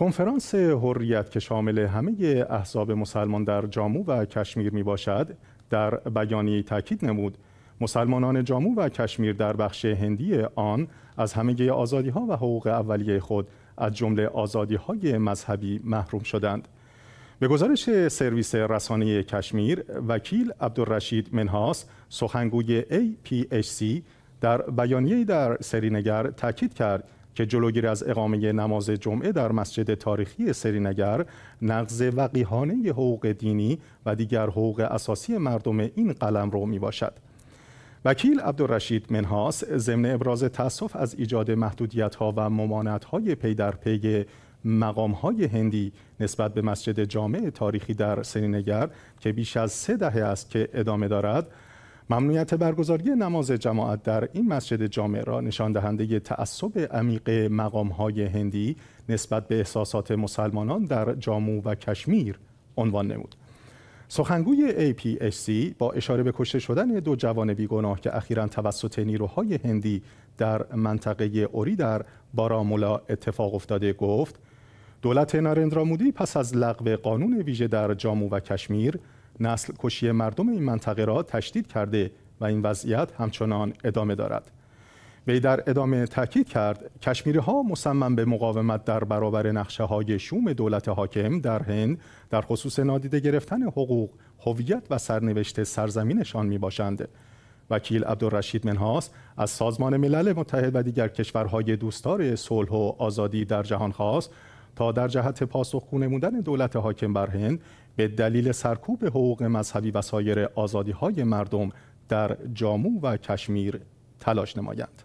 کنفرانس حریت که شامل همه احزاب مسلمان در جامو و کشمیر می باشد در بیانیه تاکید نمود مسلمانان جامو و کشمیر در بخش هندی آن از همه آزادی ها و حقوق اولیه خود از جمله آزادی های مذهبی محروم شدند به گزارش سرویس رسانه کشمیر وکیل عبدالرشید منهاس سخنگوی APHC در بیانیه در سرینگر تاکید کرد که جلوگیری از اقامه نماز جمعه در مسجد تاریخی سرینگر نقض وقیحانه حقوق دینی و دیگر حقوق اساسی مردم این قلم رو می باشد. وکیل عبدالرشید منهاس ضمن ابراز تأسف از ایجاد محدودیت ها و ممانعت های پی در پی مقام های هندی نسبت به مسجد جامع تاریخی در سرینگر که بیش از سه دهه است که ادامه دارد ممنوعیت برگزاری نماز جماعت در این مسجد جامع را نشان دهنده تعصب عمیق مقامهای هندی نسبت به احساسات مسلمانان در جامو و کشمیر عنوان نمود. سخنگوی APHC با اشاره به کشته شدن دو جوان بیگناه که اخیرا توسط نیروهای هندی در منطقه اوری در بارامولا اتفاق افتاده گفت دولت نارندرا مودی پس از لغو قانون ویژه در جامو و کشمیر نسل کشی مردم این منطقه را تشدید کرده و این وضعیت همچنان ادامه دارد وی در ادامه تاکید کرد کشمیری ها مصمم به مقاومت در برابر نقشه های شوم دولت حاکم در هند در خصوص نادیده گرفتن حقوق هویت و سرنوشت سرزمینشان می باشند وکیل عبدالرشید منهاس از سازمان ملل متحد و دیگر کشورهای دوستدار صلح و آزادی در جهان خواست تا در جهت پاسخگو نمودن دولت حاکم بر هند به دلیل سرکوب حقوق مذهبی و سایر آزادی های مردم در جامو و کشمیر تلاش نمایند.